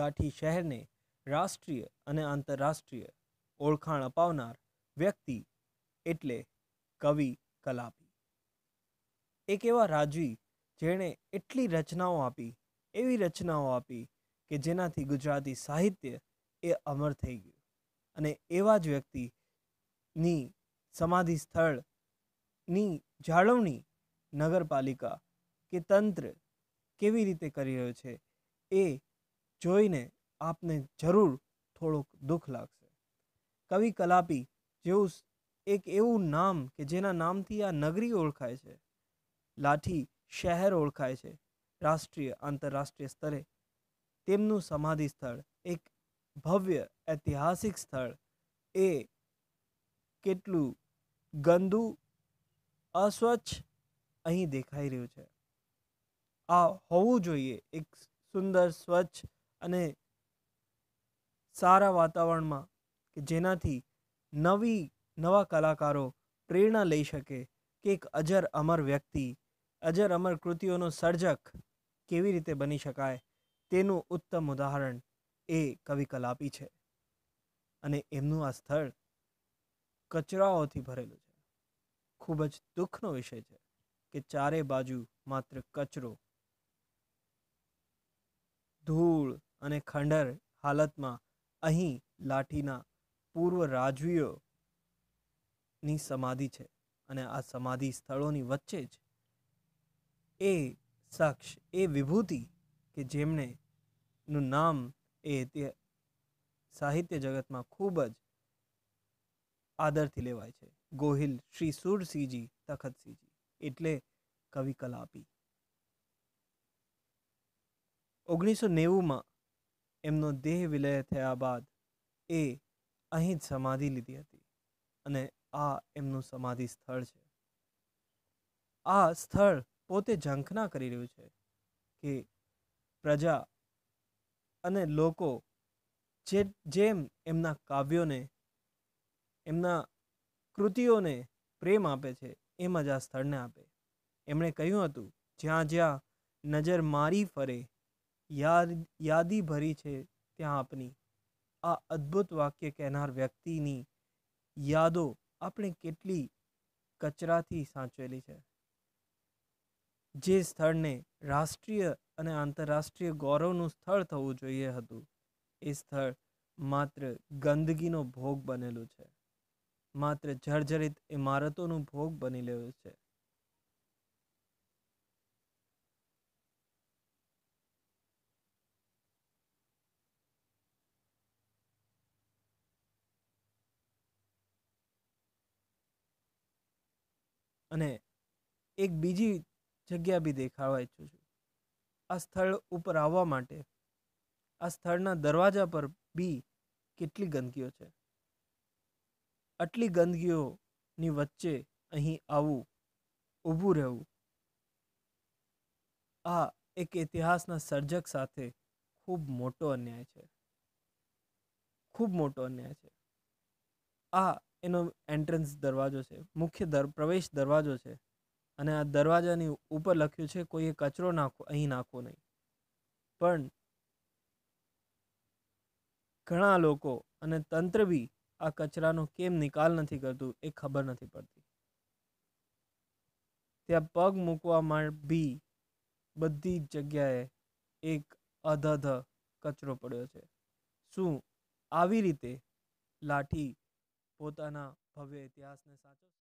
લાઠી શહેરને રાષ્ટ્રીય અને આંતરરાષ્ટ્રીય ઓળખાણ અપાવનાર વ્યક્તિ એટલે કવિ કલાપી એક એવા રાજવી જેણે એટલી રચનાઓ આપી એવી રચનાઓ આપી કે જેનાથી ગુજરાતી સાહિત્ય એ અમર થઈ ગયું અને એવા જ વ્યક્તિની સમાધિ સ્થળની જાળવણી નગરપાલિકા કે તંત્ર કેવી રીતે કરી રહ્યો છે એ જોઈને આપને જરૂર થોડુંક દુઃખ લાગશે કવિ કલાપી જેવું એક એવું નામ કે જેના નામથી આ નગરી ઓળખાય છે લાઠી શહેર ઓળખાય છે રાષ્ટ્રીય આંતરરાષ્ટ્રીય સ્તરે તેમનું સમાધિ સ્થળ એક ભવ્ય ઐતિહાસિક સ્થળ એ કેટલું ગંદુ અસ્વચ્છ અહીં દેખાઈ રહ્યું છે આ હોવું જોઈએ એક સુંદર સ્વચ્છ અને સારા વાતાવરણમાં કે જેનાથી નવી નવા કલાકારો પ્રેરણા લઈ શકે કે એક અજર અમર વ્યક્તિ અજર અમર કૃતિઓનો સર્જક કેવી રીતે બની શકાય તેનું ઉત્તમ ઉદાહરણ એ કવિ કલાપી છે અને એમનું આ સ્થળ કચરાઓથી ભરેલું છે ખૂબ જ દુઃખનો વિષય છે કે ચારે બાજુ માત્ર કચરો ધૂળ અને ખંડર હાલતમાં અહીં લાઠીના પૂર્વ રાજવીઓની સમાધિ છે અને આ સમાધિ સ્થળોની વચ્ચે જ એ શખ્સ એ વિભૂતિ કે જેમણે નું નામ એ તે સાહિત્ય જગતમાં ખૂબ જ આદરથી લેવાય છે ગોહિલ શ્રી સુરસિંહજી તખતસિંહજી એટલે કવિ કલાપી ઓગણીસો નેવુંમાં એમનો દેહ વિલય થયા બાદ એ અહીં જ સમાધિ લીધી હતી અને આ એમનું સમાધિ સ્થળ છે આ સ્થળ પોતે ઝંખના કરી રહ્યું છે કે પ્રજા અને લોકો જે જેમ એમના કાવ્યોને એમના કૃતિઓને પ્રેમ આપે છે એમ જ આ સ્થળને આપે એમણે કહ્યું હતું જ્યાં જ્યાં નજર મારી ફરે યાદ યાદી ભરી છે ત્યાં આપની આ અદ્ભુત વાક્ય કહેનાર વ્યક્તિની યાદો આપણે કેટલી કચરાથી સાચવેલી છે જે સ્થળને રાષ્ટ્રીય અને આંતરરાષ્ટ્રીય ગૌરવનું સ્થળ થવું જોઈએ હતું એ સ્થળ માત્ર ગંદકીનો ભોગ બનેલું છે માત્ર જર્જરિત ઇમારતોનું ભોગ બની રહ્યું છે અને એક બીજી જગ્યા બી દેખાડવા ઈચ્છું છું આ સ્થળ ઉપર આવવા માટે આ સ્થળના દરવાજા પર બી કેટલી ગંદકીઓ છે આટલી ગંદકીઓની વચ્ચે અહીં આવવું ઊભું રહેવું આ એક ઇતિહાસના સર્જક સાથે ખૂબ મોટો અન્યાય છે ખૂબ મોટો અન્યાય છે આ એનો એન્ટ્રન્સ દરવાજો છે મુખ્ય દર પ્રવેશ દરવાજો છે અને આ દરવાજાની ઉપર લખ્યું છે કોઈએ કચરો નાખો અહીં નાખો નહીં પણ ઘણા લોકો અને તંત્ર બી આ કચરાનો કેમ નિકાલ નથી કરતું એ ખબર નથી પડતી ત્યાં પગ મૂકવામાં બી બધી જગ્યાએ એક અધધ કચરો પડ્યો છે શું આવી રીતે લાઠી પોતાના ભવ્ય ઇતિહાસને સાચવશે